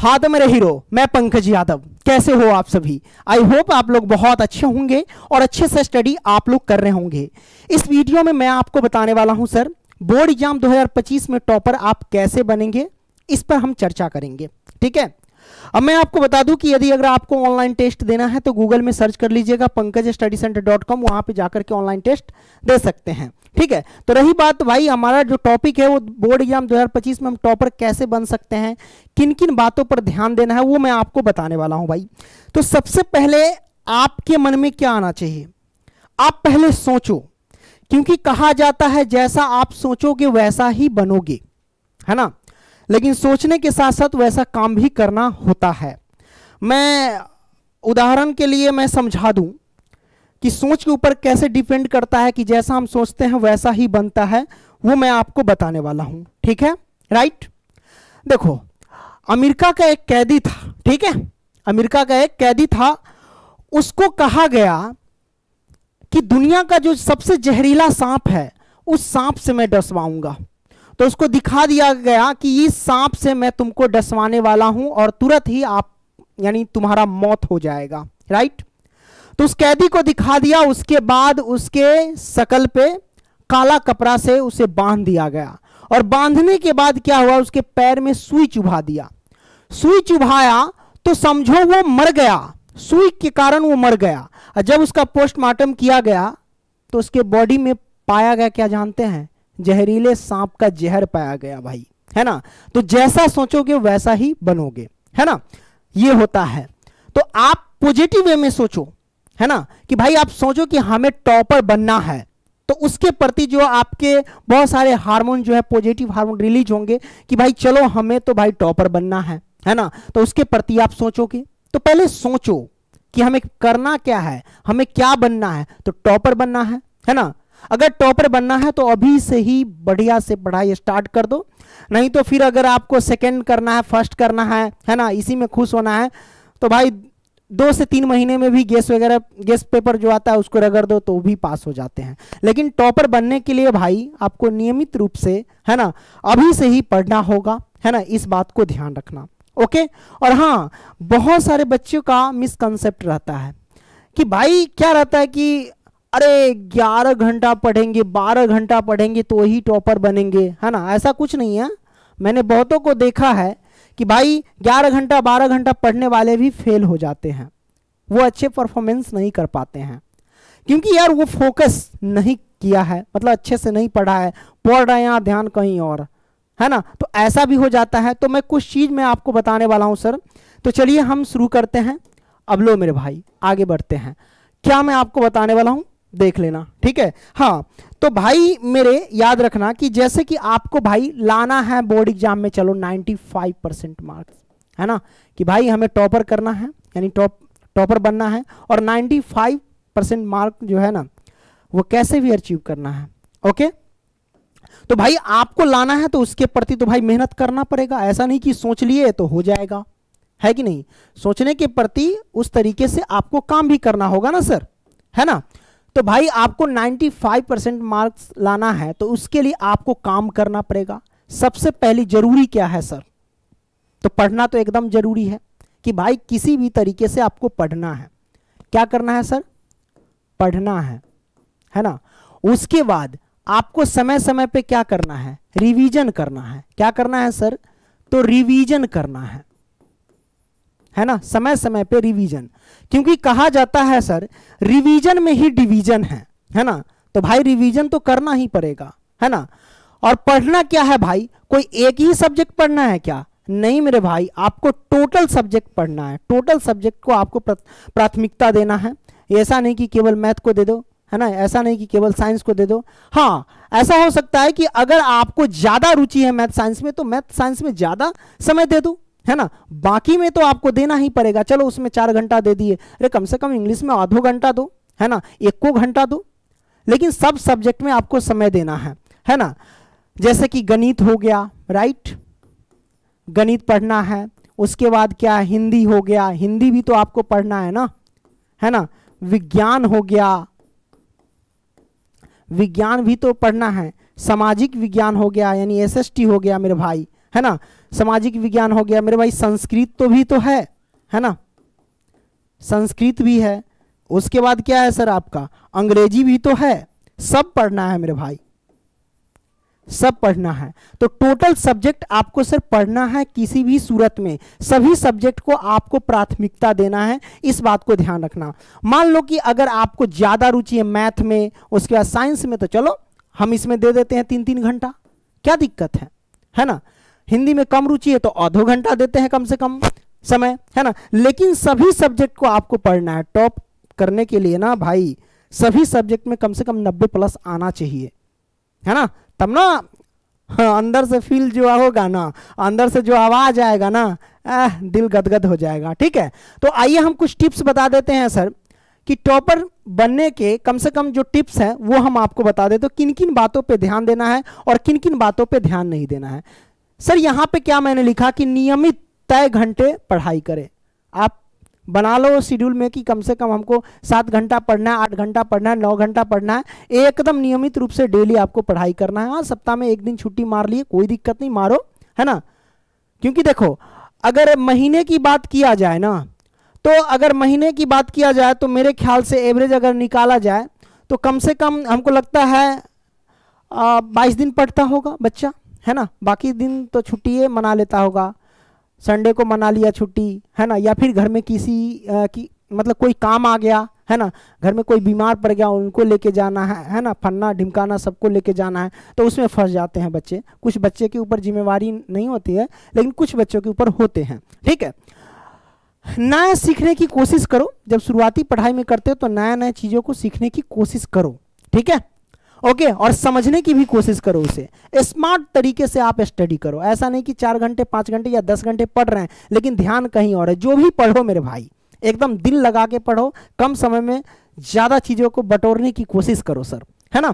हाथ तो मेरे हीरो मैं पंकज यादव कैसे हो आप सभी आई होप आप लोग बहुत अच्छे होंगे और अच्छे से स्टडी आप लोग कर रहे होंगे इस वीडियो में मैं आपको बताने वाला हूं सर बोर्ड एग्जाम 2025 में टॉपर आप कैसे बनेंगे इस पर हम चर्चा करेंगे ठीक है अब मैं आपको बता दूं कि यदि अगर आपको ऑनलाइन टेस्ट देना है तो गूगल में सर्च कर लीजिएगा Pankaj study centre dot com वहां पर जाकर के ऑनलाइन टेस्ट दे सकते हैं ठीक है तो रही बात भाई हमारा जो टॉपिक है वो बोर्ड एग्जाम 2025 में हम टॉपर कैसे बन सकते हैं किन किन बातों पर ध्यान देना है वो मैं आपको बताने वाला हूं भाई तो सबसे पहले आपके मन में क्या आना चाहिए आप पहले सोचो क्योंकि कहा जाता है जैसा आप सोचोगे वैसा ही बनोगे है ना लेकिन सोचने के साथ साथ वैसा काम भी करना होता है मैं उदाहरण के लिए मैं समझा दूं कि सोच के ऊपर कैसे डिपेंड करता है कि जैसा हम सोचते हैं वैसा ही बनता है वो मैं आपको बताने वाला हूं ठीक है राइट देखो अमेरिका का एक कैदी था ठीक है अमेरिका का एक कैदी था उसको कहा गया कि दुनिया का जो सबसे जहरीला सांप है उस सांप से मैं डसवाऊंगा तो उसको दिखा दिया गया कि इस सांप से मैं तुमको डसवाने वाला हूं और तुरंत ही आप यानी तुम्हारा मौत हो जाएगा राइट तो उस कैदी को दिखा दिया उसके बाद उसके शकल पे काला कपड़ा से उसे बांध दिया गया और बांधने के बाद क्या हुआ उसके पैर में सुई चुभा दिया सुई चुभाया तो समझो वो मर गया सुई के कारण वो मर गया और जब उसका पोस्टमार्टम किया गया तो उसके बॉडी में पाया गया क्या जानते हैं जहरीले सांप का जहर पाया गया भाई है ना तो जैसा सोचोगे वैसा ही बनोगे है ना ये होता है तो आप पॉजिटिव वे में सोचो है ना कि भाई आप सोचो कि हमें टॉपर बनना है तो उसके प्रति जो आपके बहुत सारे हार्मोन जो है पॉजिटिव हार्मोन रिलीज होंगे कि भाई चलो हमें तो भाई टॉपर बनना है है ना तो उसके प्रति आप सोचोगे तो पहले सोचो कि हमें करना क्या है हमें क्या बनना है तो टॉपर बनना है है ना अगर टॉपर बनना है तो अभी से ही बढ़िया से पढ़ाई स्टार्ट कर दो नहीं तो फिर अगर आपको सेकेंड करना है फर्स्ट करना है है ना इसी में खुश होना है तो भाई दो से तीन महीने में भी गैस वगैरह गैस पेपर जो आता है उसको रगड़ दो तो भी पास हो जाते हैं लेकिन टॉपर बनने के लिए भाई आपको नियमित रूप से है ना अभी से ही पढ़ना होगा है ना इस बात को ध्यान रखना ओके और हाँ बहुत सारे बच्चों का मिसकंसेप्ट रहता है कि भाई क्या रहता है कि अरे ग्यारह घंटा पढ़ेंगे बारह घंटा पढ़ेंगे तो ही टॉपर बनेंगे है ना ऐसा कुछ नहीं है मैंने बहुतों को देखा है कि भाई ग्यारह घंटा बारह घंटा पढ़ने वाले भी फेल हो जाते हैं वो अच्छे परफॉर्मेंस नहीं कर पाते हैं क्योंकि यार वो फोकस नहीं किया है मतलब अच्छे से नहीं पढ़ा है पढ़ रहे हैं यहाँ ध्यान कहीं और है ना तो ऐसा भी हो जाता है तो मैं कुछ चीज़ मैं आपको बताने वाला हूँ सर तो चलिए हम शुरू करते हैं अब लो मेरे भाई आगे बढ़ते हैं क्या मैं आपको बताने वाला हूँ देख लेना ठीक है हाँ तो भाई मेरे याद रखना कि जैसे कि आपको भाई लाना है बोर्ड एग्जाम में चलो 95 परसेंट मार्क्स है ना कि भाई हमें टॉपर करना है यानी टॉप टॉपर बनना है और 95 परसेंट मार्क जो है ना वो कैसे भी अचीव करना है ओके तो भाई आपको लाना है तो उसके प्रति तो भाई मेहनत करना पड़ेगा ऐसा नहीं कि सोच लिए तो हो जाएगा है कि नहीं सोचने के प्रति उस तरीके से आपको काम भी करना होगा ना सर है ना तो भाई आपको 95 परसेंट मार्क्स लाना है तो उसके लिए आपको काम करना पड़ेगा सबसे पहली जरूरी क्या है सर तो पढ़ना तो एकदम जरूरी है कि भाई किसी भी तरीके से आपको पढ़ना है क्या करना है सर पढ़ना है है ना उसके बाद आपको समय समय पे क्या करना है रिवीजन करना है क्या करना है सर तो रिवीजन करना है है ना समय समय पे रिवीजन क्योंकि कहा जाता है सर रिवीजन में ही डिवीजन है है ना तो भाई रिवीजन तो करना ही पड़ेगा है ना और पढ़ना क्या है भाई कोई एक ही सब्जेक्ट पढ़ना है क्या नहीं मेरे भाई आपको टोटल सब्जेक्ट पढ़ना है टोटल सब्जेक्ट को आपको प्राथमिकता देना है ऐसा नहीं कि केवल मैथ को दे दो है ना ऐसा नहीं कि केवल साइंस को दे दो हाँ ऐसा हो सकता है कि अगर आपको ज़्यादा रुचि है मैथ साइंस में तो मैथ साइंस में ज़्यादा समय दे दो है ना बाकी में तो आपको देना ही पड़ेगा चलो उसमें चार घंटा दे दिए अरे कम से कम इंग्लिश में आधो घंटा दो है ना एक को घंटा दो लेकिन सब सब्जेक्ट में आपको समय देना है है ना जैसे कि गणित हो गया राइट गणित पढ़ना है उसके बाद क्या हिंदी हो गया हिंदी भी तो आपको पढ़ना है ना है ना विज्ञान हो गया विज्ञान भी तो पढ़ना है सामाजिक विज्ञान हो गया यानी एसएसटी हो गया मेरे भाई है ना सामाजिक विज्ञान हो गया मेरे भाई संस्कृत तो भी तो है है ना संस्कृत भी है उसके बाद क्या है सर आपका अंग्रेजी भी तो है सब पढ़ना है मेरे भाई सब पढ़ना है तो टोटल सब्जेक्ट आपको सर पढ़ना है किसी भी सूरत में सभी सब्जेक्ट को आपको प्राथमिकता देना है इस बात को ध्यान रखना मान लो कि अगर आपको ज़्यादा रुचि है मैथ में उसके बाद साइंस में तो चलो हम इसमें दे देते हैं तीन तीन घंटा क्या दिक्कत है है ना हिंदी में कम रुचि है तो आधो घंटा देते हैं कम से कम समय है ना लेकिन सभी सब्जेक्ट को आपको पढ़ना है टॉप करने के लिए ना भाई सभी सब्जेक्ट में कम से कम नब्बे प्लस आना चाहिए है ना तब ना हाँ, अंदर से फील जो होगा ना अंदर से जो आवाज आएगा ना आह दिल गदगद हो जाएगा ठीक है तो आइए हम कुछ टिप्स बता देते हैं सर कि टॉपर बनने के कम से कम जो टिप्स हैं वो हम आपको बता देते तो किन किन बातों पे ध्यान देना है और किन किन बातों पे ध्यान नहीं देना है सर यहाँ पे क्या मैंने लिखा कि नियमित तय घंटे पढ़ाई करें आप बना लो शेड्यूल में कि कम से कम हमको सात घंटा पढ़ना है आठ घंटा पढ़ना है नौ घंटा पढ़ना है एकदम नियमित रूप से डेली आपको पढ़ाई करना है हाँ सप्ताह में एक दिन छुट्टी मार लिए कोई दिक्कत नहीं मारो है ना क्योंकि देखो अगर महीने की बात किया जाए ना तो अगर महीने की बात किया जाए तो मेरे ख्याल से एवरेज अगर निकाला जाए तो कम से कम हमको लगता है बाईस दिन पढ़ता होगा बच्चा है ना बाकी दिन तो छुट्टी है मना लेता होगा संडे को मना लिया छुट्टी है ना या फिर घर में किसी आ, की मतलब कोई काम आ गया है ना घर में कोई बीमार पड़ गया उनको लेके जाना है है ना फन्ना ढिमकाना सबको लेके जाना है तो उसमें फंस जाते हैं बच्चे कुछ बच्चे के ऊपर जिम्मेवारी नहीं होती है लेकिन कुछ बच्चों के ऊपर होते हैं ठीक है नया सीखने की कोशिश करो जब शुरुआती पढ़ाई में करते हो तो नया नया चीज़ों को सीखने की कोशिश करो ठीक है ओके okay, और समझने की भी कोशिश करो उसे स्मार्ट तरीके से आप स्टडी करो ऐसा नहीं कि चार घंटे पांच घंटे या दस घंटे पढ़ रहे हैं लेकिन ध्यान कहीं और है जो भी पढ़ो मेरे भाई एकदम दिल लगा के पढ़ो कम समय में ज़्यादा चीज़ों को बटोरने की कोशिश करो सर है ना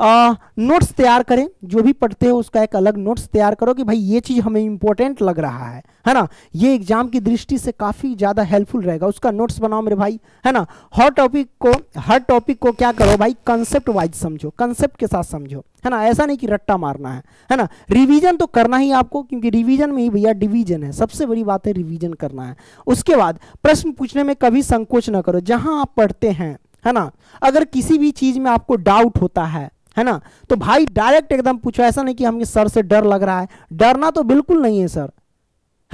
आ, नोट्स तैयार करें जो भी पढ़ते हो उसका एक अलग नोट्स तैयार करो कि भाई ये चीज़ हमें इंपॉर्टेंट लग रहा है है ना ये एग्जाम की दृष्टि से काफ़ी ज़्यादा हेल्पफुल रहेगा उसका नोट्स बनाओ मेरे भाई है ना हर टॉपिक को हर टॉपिक को क्या करो भाई कंसेप्ट वाइज समझो कंसेप्ट के साथ समझो है ना ऐसा नहीं कि रट्टा मारना है है ना रिवीजन तो करना ही आपको क्योंकि रिवीजन में ही भैया डिवीजन है सबसे बड़ी बात है रिवीजन करना है उसके बाद प्रश्न पूछने में कभी संकोच ना करो जहां आप पढ़ते हैं है ना अगर किसी भी चीज में आपको डाउट होता है है ना तो भाई डायरेक्ट एकदम पूछो ऐसा नहीं कि हमें सर से डर लग रहा है डरना तो बिल्कुल नहीं है सर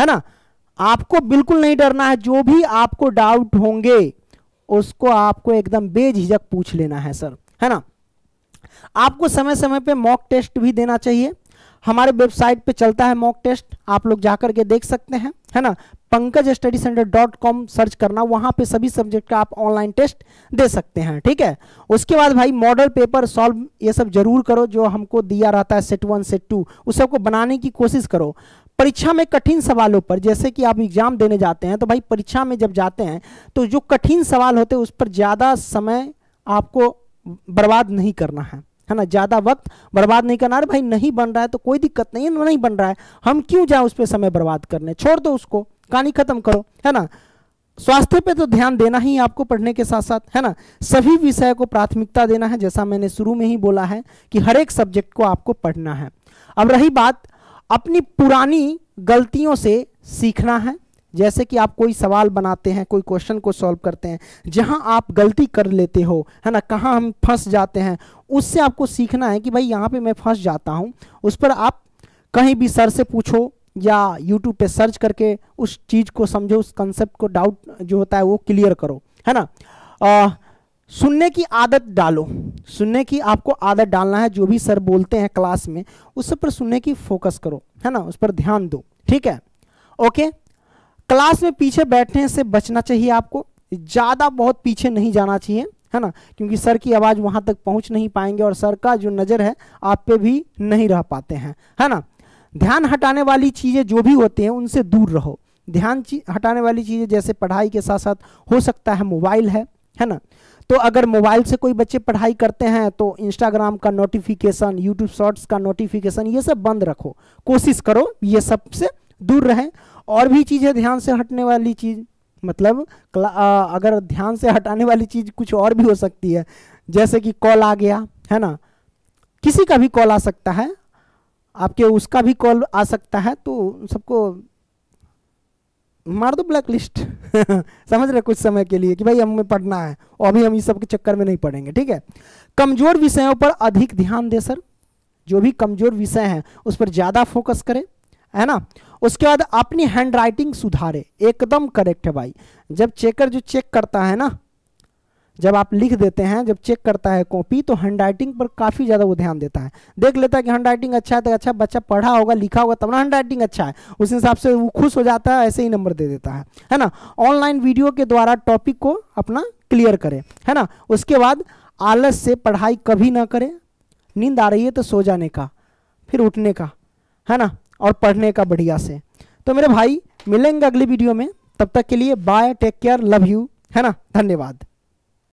है ना आपको बिल्कुल नहीं डरना है जो भी आपको डाउट होंगे उसको आपको एकदम बेझिझक पूछ लेना है सर है ना आपको समय समय पे मॉक टेस्ट भी देना चाहिए हमारे वेबसाइट पे चलता है मॉक टेस्ट आप लोग जाकर के देख सकते हैं है ना Pankaj study centre dot com search करना वहां पे सभी सब्जेक्ट का आप ऑनलाइन टेस्ट दे सकते हैं ठीक है उसके बाद भाई मॉडल पेपर सॉल्व ये सब जरूर करो जो हमको दिया रहता है सेट वन सेट टू उस सबको बनाने की कोशिश करो परीक्षा में कठिन सवालों पर जैसे कि आप एग्जाम देने जाते हैं तो भाई परीक्षा में जब जाते हैं तो जो कठिन सवाल होते हैं उस पर ज़्यादा समय आपको बर्बाद नहीं करना है है ना ज़्यादा वक्त बर्बाद नहीं करना अरे भाई नहीं बन रहा है तो कोई दिक्कत नहीं नहीं बन रहा है हम क्यों जाए उस पर समय बर्बाद करने छोड़ दो उसको कहानी खत्म करो है ना स्वास्थ्य पे तो ध्यान देना ही आपको पढ़ने के साथ साथ है ना सभी विषय को प्राथमिकता देना है जैसा मैंने शुरू में ही बोला है कि हर एक सब्जेक्ट को आपको पढ़ना है अब रही बात अपनी पुरानी गलतियों से सीखना है जैसे कि आप कोई सवाल बनाते हैं कोई क्वेश्चन को सॉल्व करते हैं जहां आप गलती कर लेते हो है ना कहाँ हम फंस जाते हैं उससे आपको सीखना है कि भाई यहाँ पे मैं फंस जाता हूँ उस पर आप कहीं भी सर से पूछो या यूट्यूब पे सर्च करके उस चीज़ को समझो उस कंसेप्ट को डाउट जो होता है वो क्लियर करो है ना आ, सुनने की आदत डालो सुनने की आपको आदत डालना है जो भी सर बोलते हैं क्लास में उस पर सुनने की फोकस करो है ना उस पर ध्यान दो ठीक है ओके क्लास में पीछे बैठने से बचना चाहिए आपको ज़्यादा बहुत पीछे नहीं जाना चाहिए है ना क्योंकि सर की आवाज़ वहाँ तक पहुँच नहीं पाएंगे और सर का जो नज़र है आप पे भी नहीं रह पाते हैं है ना ध्यान हटाने वाली चीज़ें जो भी होती हैं उनसे दूर रहो ध्यान हटाने वाली चीज़ें जैसे पढ़ाई के साथ साथ हो सकता है मोबाइल है है ना तो अगर मोबाइल से कोई बच्चे पढ़ाई करते हैं तो इंस्टाग्राम का नोटिफिकेशन यूट्यूब शॉर्ट्स का नोटिफिकेशन ये सब बंद रखो कोशिश करो ये सबसे दूर रहें और भी चीज़ है ध्यान से हटने वाली चीज़ मतलब आ, अगर ध्यान से हटाने वाली चीज़ कुछ और भी हो सकती है जैसे कि कॉल आ गया है ना किसी का भी कॉल आ सकता है आपके उसका भी कॉल आ सकता है तो सबको मार दो ब्लैक लिस्ट समझ रहे कुछ समय के लिए कि भाई हमें पढ़ना है और अभी हम इस सब के चक्कर में नहीं पढ़ेंगे ठीक है कमजोर विषयों पर अधिक ध्यान दे सर जो भी कमजोर विषय हैं उस पर ज़्यादा फोकस करें है ना उसके बाद अपनी हैंड राइटिंग सुधारे एकदम करेक्ट है भाई जब चेकर जो चेक करता है ना जब आप लिख देते हैं जब चेक करता है कॉपी तो हैंड राइटिंग पर काफ़ी ज़्यादा वो ध्यान देता है देख लेता है कि हैंड राइटिंग अच्छा है तो अच्छा बच्चा पढ़ा होगा लिखा होगा तब ना हैंड राइटिंग अच्छा है उस हिसाब से वो खुश हो जाता है ऐसे ही नंबर दे देता है है ना ऑनलाइन वीडियो के द्वारा टॉपिक को अपना क्लियर करें है ना उसके बाद आलस से पढ़ाई कभी ना करें नींद आ रही है तो सो जाने का फिर उठने का है ना और पढ़ने का बढ़िया से तो मेरे भाई मिलेंगे अगली वीडियो में तब तक के लिए bye take care love you है ना धन्यवाद